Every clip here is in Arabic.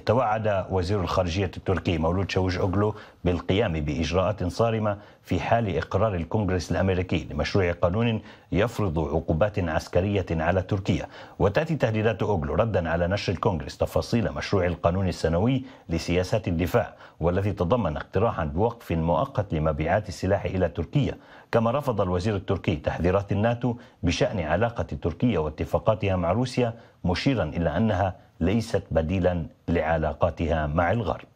توعد وزير الخارجية التركي مولود شوج أوغلو بالقيام بإجراءات صارمة في حال إقرار الكونغرس الأمريكي لمشروع قانون يفرض عقوبات عسكرية على تركيا وتأتي تهديدات أوغلو ردا على نشر الكونغرس تفاصيل مشروع القانون السنوي لسياسات الدفاع والذي تضمن اقتراحا بوقف مؤقت لمبيعات السلاح إلى تركيا كما رفض الوزير التركي تحذيرات الناتو بشأن علاقة تركيا واتفاقاتها مع روسيا مشيرا إلى أنها ليست بديلا لعلاقاتها مع الغرب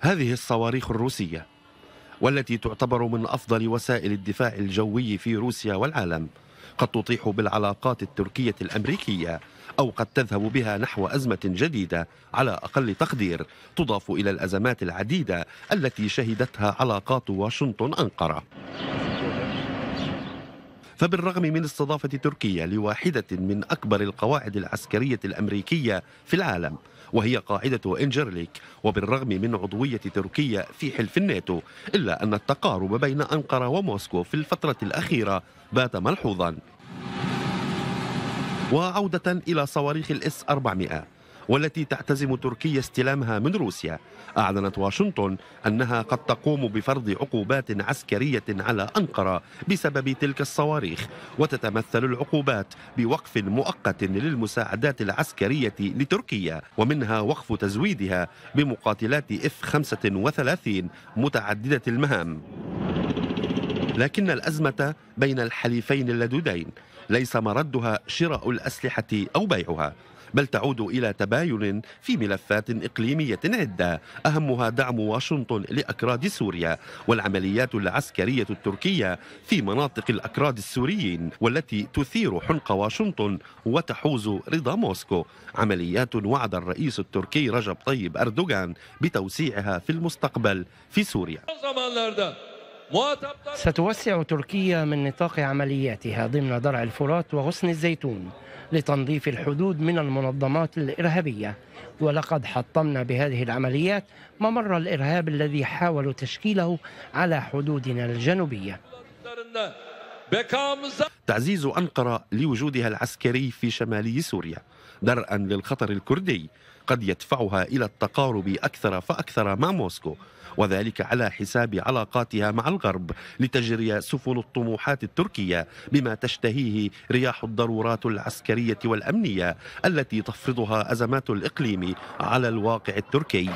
هذه الصواريخ الروسية والتي تعتبر من أفضل وسائل الدفاع الجوي في روسيا والعالم قد تطيح بالعلاقات التركية الأمريكية أو قد تذهب بها نحو أزمة جديدة على أقل تقدير تضاف إلى الأزمات العديدة التي شهدتها علاقات واشنطن أنقرة فبالرغم من استضافة تركيا لواحدة من أكبر القواعد العسكرية الأمريكية في العالم وهي قاعدة إنجرليك وبالرغم من عضوية تركيا في حلف الناتو إلا أن التقارب بين أنقرة وموسكو في الفترة الأخيرة بات ملحوظا وعودة إلى صواريخ الإس 400 والتي تعتزم تركيا استلامها من روسيا أعلنت واشنطن أنها قد تقوم بفرض عقوبات عسكرية على أنقرة بسبب تلك الصواريخ وتتمثل العقوبات بوقف مؤقت للمساعدات العسكرية لتركيا ومنها وقف تزويدها بمقاتلات اف 35 متعددة المهام لكن الأزمة بين الحليفين اللدودين ليس مردها شراء الأسلحة أو بيعها بل تعود إلى تباين في ملفات إقليمية عدة أهمها دعم واشنطن لأكراد سوريا والعمليات العسكرية التركية في مناطق الأكراد السوريين والتي تثير حنق واشنطن وتحوز رضا موسكو عمليات وعد الرئيس التركي رجب طيب أردوغان بتوسيعها في المستقبل في سوريا ستوسع تركيا من نطاق عملياتها ضمن درع الفرات وغصن الزيتون لتنظيف الحدود من المنظمات الإرهابية ولقد حطمنا بهذه العمليات ممر الإرهاب الذي حاولوا تشكيله على حدودنا الجنوبية تعزيز أنقرة لوجودها العسكري في شمال سوريا درءا للخطر الكردي قد يدفعها إلى التقارب أكثر فأكثر مع موسكو وذلك على حساب علاقاتها مع الغرب لتجري سفن الطموحات التركية بما تشتهيه رياح الضرورات العسكرية والأمنية التي تفرضها أزمات الإقليم على الواقع التركي